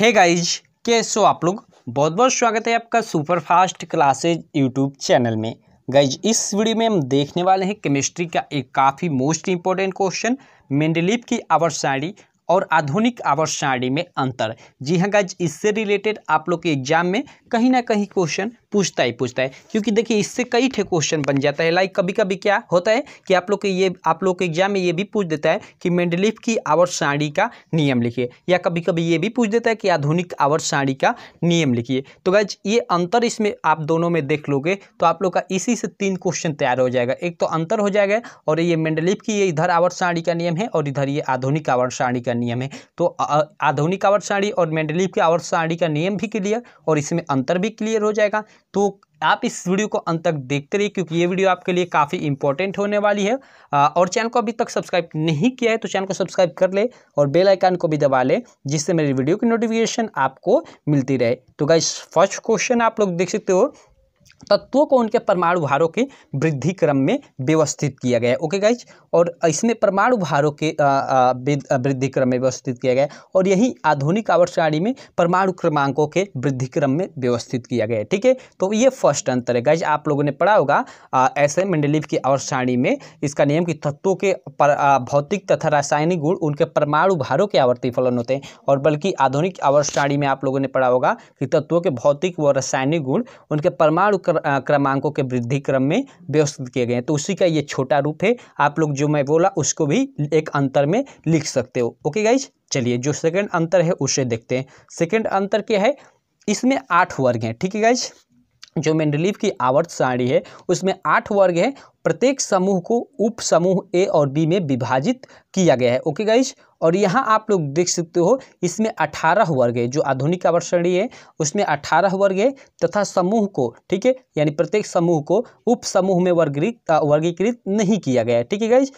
hey guys कैसे हो आप लोग बहुत बहुत स्वागत है आपका super fast classes YouTube channel में गाइज इस वीडियो में हम देखने वाले हैं केमिस्ट्री का एक काफ़ी मोस्ट इम्पोर्टेंट क्वेश्चन मेंडलीफ की आवर साड़ी और आधुनिक आवर साड़ी में अंतर जी हाँ गाइज इससे रिलेटेड आप लोग के एग्जाम में कहीं ना कहीं क्वेश्चन पूछता ही पूछता है क्योंकि देखिए इससे कई ठे क्वेश्चन बन जाता है लाइक कभी कभी क्या होता है कि आप लोग के ये आप लोग के एग्जाम में ये भी पूछ देता है कि मेंडलिफ की आवर्त साड़ी का नियम लिखिए या कभी कभी ये भी पूछ देता है कि आधुनिक आवर्त साड़ी का नियम लिखिए तो गाइज ये अंतर इसमें आप दोनों में देख लोगे तो आप लोग का इसी से तीन क्वेश्चन तैयार हो जाएगा एक तो अंतर हो जाएगा और ये मेंडलिफ की ये इधर आवर्त साड़ी का नियम है और इधर ये आधुनिक आवर्त साड़ी का नियम है तो आधुनिक आवर्त साड़ी और मेंडलिफ की आवर्त साड़ी का नियम भी क्लियर और इसमें अंतर भी क्लियर हो जाएगा तो आप इस वीडियो को अंत तक देखते रहिए क्योंकि ये वीडियो आपके लिए काफ़ी इंपॉर्टेंट होने वाली है और चैनल को अभी तक सब्सक्राइब नहीं किया है तो चैनल को सब्सक्राइब कर ले और बेल आइकन को भी दबा ले जिससे मेरी वीडियो की नोटिफिकेशन आपको मिलती रहे तो गाइस फर्स्ट क्वेश्चन आप लोग देख सकते हो तत्वों को उनके परमाणु भारों के वृद्धि क्रम में व्यवस्थित किया गया ओके गाइज और इसमें परमाणु भारों के वृद्धि क्रम में व्यवस्थित किया गया और यही आधुनिक आवर्त सारणी में परमाणु क्रमांकों के वृद्धि क्रम में व्यवस्थित किया गया है ठीक है तो ये फर्स्ट अंतर है गाइज आप लोगों ने पढ़ा होगा ऐसे मंडलीव की आवर्त सारणी में इसका नियम कि तत्वों के भौतिक तथा रासायनिक गुण उनके परमाणु भारों के आवर्ती फलन होते हैं और बल्कि आधुनिक आवर्त सारणी में आप लोगों ने पढ़ा होगा कि तत्वों के भौतिक व रासायनिक गुण उनके परमाणु क्रमांकों के वृद्धि क्रम में व्यवस्थित किए गए हैं तो उसी का ये छोटा रूप है आप लोग जो मैं बोला उसको भी एक अंतर में लिख सकते हो ओके गाइज चलिए जो सेकेंड अंतर है उसे देखते हैं सेकेंड अंतर क्या है इसमें आठ वर्ग हैं ठीक है गाइज जो मेंडलीव की आवर्त सारणी है उसमें आठ वर्ग है प्रत्येक समूह को उप समूह ए और बी में विभाजित किया गया है ओके गाइज और यहाँ आप लोग देख सकते हो इसमें अठारह वर्ग है जो आधुनिक आवर्त सारणी है उसमें अठारह वर्ग है तथा समूह को ठीक है यानी प्रत्येक समूह को उप समूह में वर्गीकृत वर्गीकृत नहीं किया गया है ठीक है गाइज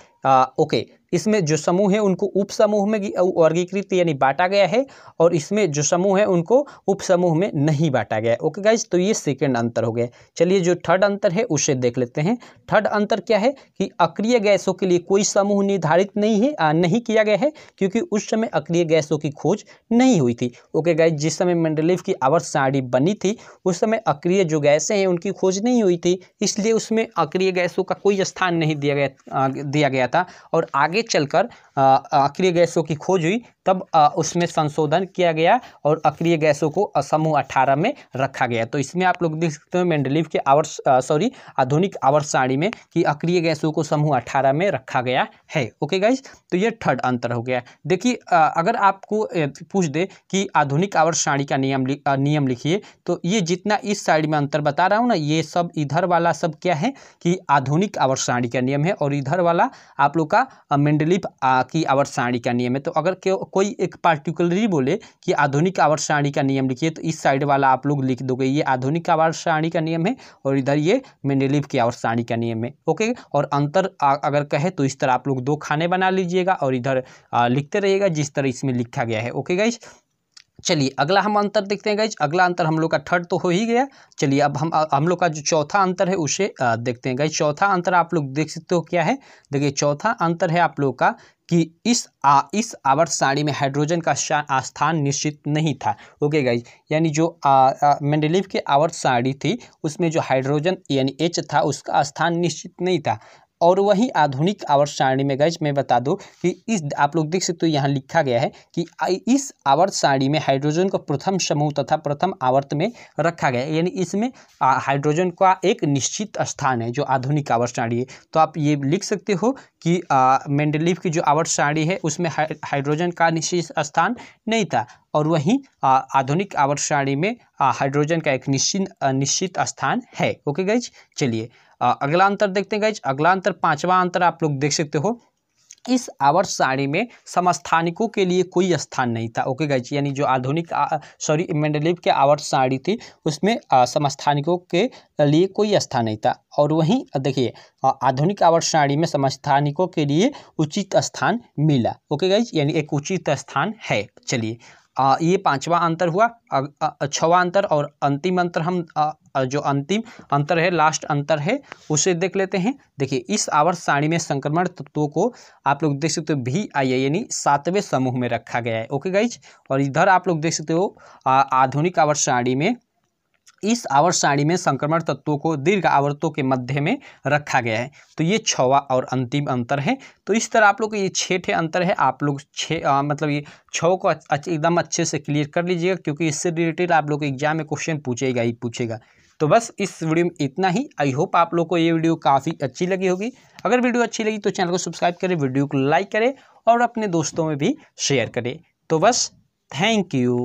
ओके इसमें जो समूह है उनको उप समूह में वर्गीकृत यानी बांटा गया है और इसमें जो समूह है उनको उप समूह में नहीं बांटा गया ओके गाइज तो ये सेकेंड अंतर हो गया चलिए जो थर्ड अंतर है उसे देख लेते हैं थर्ड अंतर क्या है कि अक्रिय गैसों के लिए कोई समूह निर्धारित नहीं है आ, नहीं किया गया है क्योंकि उस समय अक्रिय गैसों की खोज नहीं हुई थी ओके गाइज जिस समय मंडलिव की आवर्त साड़ी बनी थी उस समय अक्रिय जो गैसें हैं उनकी खोज नहीं हुई थी इसलिए उसमें अक्रिय गैसों का कोई स्थान नहीं दिया गया दिया गया था और आगे आगे चलकर अक्रिय गैसों की खोज हुई तब आ, उसमें संशोधन किया गया और अक्रिय गैसों को समूह अठारह में रखा गया तो इसमें आप लोग देख सकते हो मेंडलीव के आवर्ष सॉरी आधुनिक आवर्ष सारणी में कि अक्रिय गैसों को समूह अठारह में रखा गया है ओके गाइज तो ये थर्ड अंतर हो गया देखिए अगर आपको पूछ दे कि आधुनिक आवर्ष सारणी का नियम लि, आ, नियम लिखिए तो ये जितना इस साइड में अंतर बता रहा हूँ ना ये सब इधर वाला सब क्या है कि आधुनिक आवर्ष सारणी का नियम है और इधर वाला आप लोग का मेंडलिप की आवर्त सारणी का नियम है तो अगर कोई एक पार्टिकुलरली बोले कि आधुनिक आवर्त सारणी का नियम लिखिए तो इस साइड वाला आप लोग लिख दोगे ये आधुनिक आवर्त सारणी का नियम है और इधर ये मेंडलिप की आवर्त सारणी का नियम है ओके और अंतर अगर कहे तो इस तरह आप लोग दो खाने बना लीजिएगा और इधर लिखते रहिएगा जिस तरह इसमें लिखा गया है ओके गाइज चलिए अगला हम अंतर देखते हैं गाइज अगला अंतर हम लोग का थर्ड तो हो ही गया चलिए अब हम हम लोग का जो चौथा अंतर है उसे देखते हैं गाइज चौथा अंतर आप लोग देख सकते हो क्या है देखिए चौथा अंतर है आप लोग का कि इस आ, इस आवर्त साड़ी में हाइड्रोजन का स्थान निश्चित नहीं था ओके गाइज यानी जो मेंडलिव की आवर्त साड़ी थी उसमें जो हाइड्रोजन यानी एच था उसका स्थान निश्चित नहीं था और वहीं आधुनिक आवर्त सारणी में गैज मैं बता दूँ कि इस आप लोग देख सकते हो यहाँ लिखा गया है कि इस आवर्त सारणी में हाइड्रोजन को प्रथम समूह तथा प्रथम आवर्त में रखा गया यानी इसमें हाइड्रोजन का एक निश्चित स्थान है जो आधुनिक आवर्त सारणी है तो आप ये लिख सकते हो कि मेंडलीफ की जो आवर्त सारणी है उसमें हाइड्रोजन का निश्चित स्थान नहीं था और वहीं आधुनिक आवर्त सारणी में हाइड्रोजन का एक निश्चित निश्चित स्थान है ओके गाइज चलिए अगला अंतर देखते हैं गाइज अगला अंतर पांचवा अंतर आप लोग देख सकते हो इस आवर्त सारणी में समस्थानिकों के लिए कोई स्थान नहीं था ओके गाइज यानी जो आधुनिक सॉरी मेंडलिव के आवर्त सारणी थी उसमें समस्थानिकों के लिए कोई स्थान नहीं था और वहीं देखिए आधुनिक आवर्त सारणी में समस्थानिकों के लिए उचित स्थान मिला ओके गाइज यानी एक उचित स्थान है चलिए आ, ये पांचवा अंतर हुआ छवा अंतर और अंतिम अंतर हम आ, जो अंतिम अंतर है लास्ट अंतर है उसे देख लेते हैं देखिए इस आवर्त सारणी में संक्रमण तत्वों को आप लोग देख सकते हो भी आई यानी सातवें समूह में रखा गया है ओके गाइज और इधर आप लोग देख सकते हो आधुनिक आवर्त सारणी में इस आवर्त सारणी में संक्रमण तत्वों को दीर्घ आवर्तों के मध्य में रखा गया है तो ये छवा और अंतिम अंतर है तो इस तरह आप लोग ये छठे अंतर है आप लोग छः मतलब ये छ को एकदम अच्छे से क्लियर कर लीजिएगा क्योंकि इससे रिलेटेड आप लोग एग्जाम में क्वेश्चन पूछेगा ही पूछेगा तो बस इस वीडियो में इतना ही आई होप आप लोग को ये वीडियो काफ़ी अच्छी लगी होगी अगर वीडियो अच्छी लगी तो चैनल को सब्सक्राइब करें वीडियो को लाइक करें और अपने दोस्तों में भी शेयर करें तो बस थैंक यू